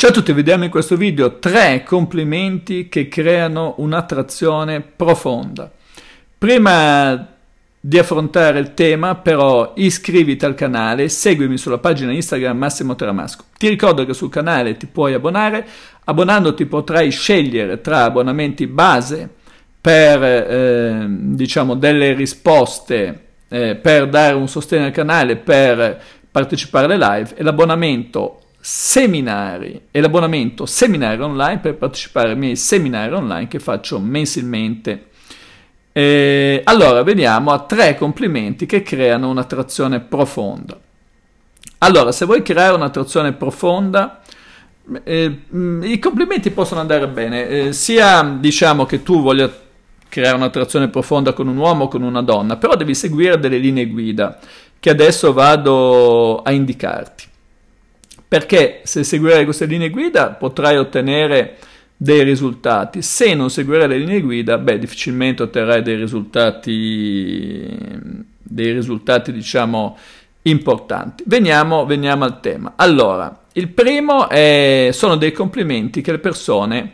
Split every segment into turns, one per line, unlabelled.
Ciao a tutti, vediamo in questo video tre complimenti che creano un'attrazione profonda. Prima di affrontare il tema però iscriviti al canale, seguimi sulla pagina Instagram Massimo Teramasco. Ti ricordo che sul canale ti puoi abbonare, abbonandoti potrai scegliere tra abbonamenti base per eh, diciamo delle risposte eh, per dare un sostegno al canale, per partecipare alle live e l'abbonamento seminari e l'abbonamento seminario online per partecipare ai miei seminari online che faccio mensilmente. E allora veniamo a tre complimenti che creano un'attrazione profonda. Allora, se vuoi creare un'attrazione profonda, eh, mm, i complimenti possono andare bene, eh, sia diciamo che tu voglia creare un'attrazione profonda con un uomo o con una donna, però devi seguire delle linee guida che adesso vado a indicarti perché se seguirai queste linee guida potrai ottenere dei risultati. Se non seguirai le linee guida, beh, difficilmente otterrai dei risultati, dei risultati diciamo, importanti. Veniamo, veniamo al tema. Allora, il primo è, sono dei complimenti che le persone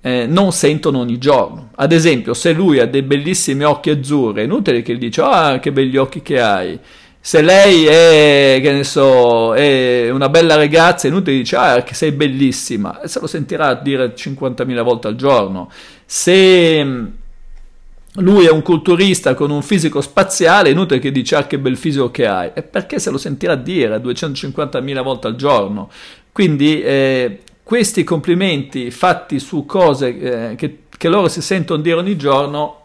eh, non sentono ogni giorno. Ad esempio, se lui ha dei bellissimi occhi azzurri, è inutile che gli dici ah, che begli occhi che hai se lei è, che ne so, è una bella ragazza, inutile dice, ah, che sei bellissima, e se lo sentirà dire 50.000 volte al giorno. Se mm, lui è un culturista con un fisico spaziale, è inutile che dice, ah, che bel fisico che hai. E perché se lo sentirà dire 250.000 volte al giorno? Quindi eh, questi complimenti fatti su cose eh, che, che loro si sentono dire ogni giorno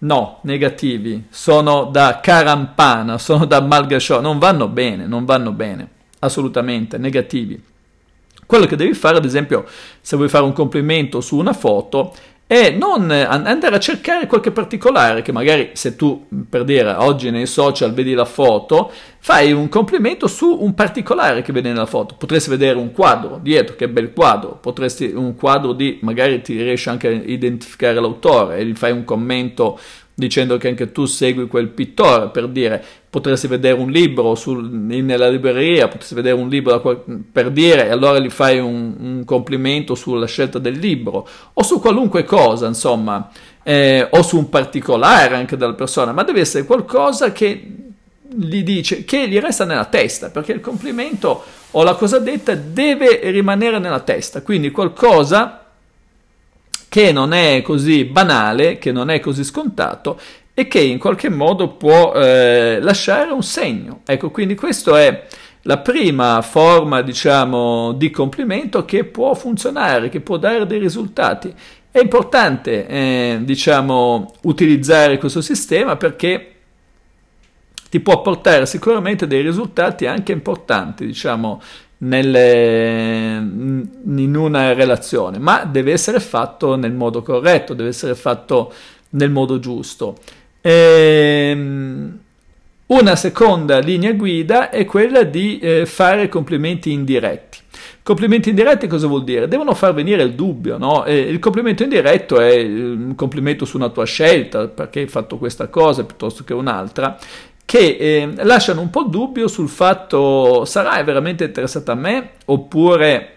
No, negativi, sono da carampana, sono da malgasciò, non vanno bene, non vanno bene, assolutamente, negativi. Quello che devi fare, ad esempio, se vuoi fare un complimento su una foto, e non eh, andare a cercare qualche particolare che magari se tu mm, per dire oggi nei social vedi la foto fai un complimento su un particolare che vede nella foto potresti vedere un quadro dietro che bel quadro potresti un quadro di magari ti riesci anche a identificare l'autore e gli fai un commento dicendo che anche tu segui quel pittore, per dire, potresti vedere un libro sul, nella libreria, potresti vedere un libro qual- per dire, e allora gli fai un, un, complimento sulla scelta del libro, o su qualunque cosa, insomma, eh, o su un particolare anche della persona, ma deve essere qualcosa che gli dice, che gli resta nella testa, perché il complimento o la cosa detta deve rimanere nella testa, quindi qualcosa che non è così banale, che non è così scontato e che in qualche modo può eh, lasciare un segno. Ecco, quindi questa è la prima forma, diciamo, di complimento che può funzionare, che può dare dei risultati. È importante, eh, diciamo, utilizzare questo sistema perché ti può portare sicuramente dei risultati anche importanti, diciamo, nelle, in una relazione, ma deve essere fatto nel modo corretto, deve essere fatto nel modo giusto. Ehm, una seconda linea guida è quella di eh, fare complimenti indiretti. Complimenti indiretti cosa vuol dire? Devono far venire il dubbio, no? E il complimento indiretto è eh, un complimento su una tua scelta, perché hai fatto questa cosa piuttosto che un'altra, che eh, lasciano un po' dubbio sul fatto sarai veramente interessata a me oppure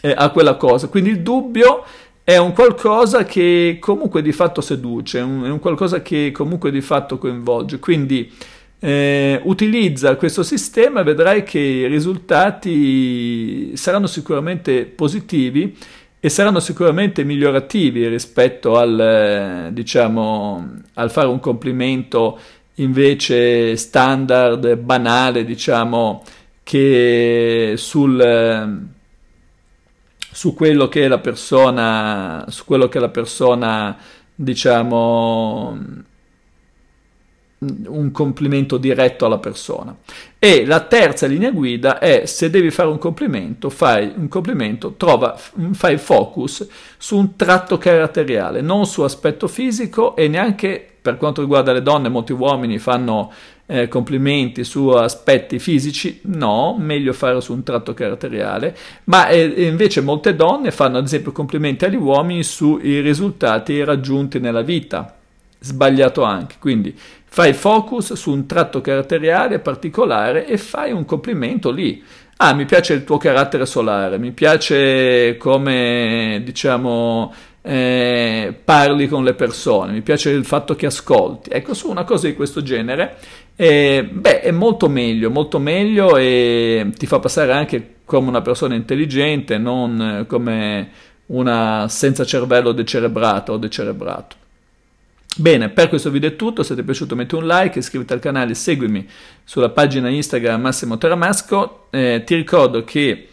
eh, a quella cosa. Quindi il dubbio è un qualcosa che comunque di fatto seduce, un, è un qualcosa che comunque di fatto coinvolge. Quindi eh, utilizza questo sistema e vedrai che i risultati saranno sicuramente positivi e saranno sicuramente migliorativi rispetto al, eh, diciamo, al fare un complimento invece standard, banale, diciamo, che sul, eh, su quello che la persona, su quello che la persona, diciamo, un complimento diretto alla persona. E la terza linea guida è se devi fare un complimento, fai un complimento, trova, fai focus su un tratto caratteriale, non su aspetto fisico e neanche per quanto riguarda le donne, molti uomini fanno eh, complimenti su aspetti fisici, no, meglio fare su un tratto caratteriale, ma eh, invece molte donne fanno ad esempio complimenti agli uomini sui risultati raggiunti nella vita, sbagliato anche, quindi fai focus su un tratto caratteriale particolare e fai un complimento lì. Ah, mi piace il tuo carattere solare, mi piace come, diciamo, eh, parli con le persone, mi piace il fatto che ascolti. Ecco, su una cosa di questo genere, eh, beh, è molto meglio, molto meglio e ti fa passare anche come una persona intelligente, non come una senza cervello decerebrata o decerebrato. Bene, per questo video è tutto, se ti è piaciuto metti un like, iscriviti al canale, seguimi sulla pagina Instagram Massimo Teramasco, eh, ti ricordo che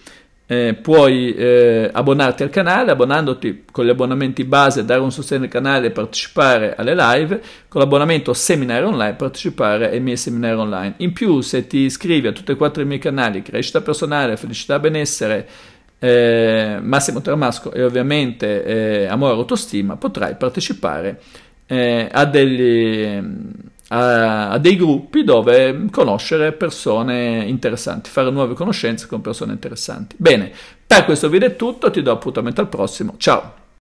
eh, puoi eh, abbonarti al canale abbonandoti con gli abbonamenti base, dare un sostegno al canale e partecipare alle live, con l'abbonamento seminario online partecipare ai miei seminari online. In più se ti iscrivi a tutti e quattro i miei canali, crescita personale, felicità, benessere, eh, Massimo Teramasco e ovviamente eh, Amore e Autostima, potrai partecipare eh, a, degli, a, a, dei gruppi dove conoscere persone interessanti, fare nuove conoscenze con persone interessanti. Bene, per questo video è tutto, ti do appuntamento al prossimo, ciao!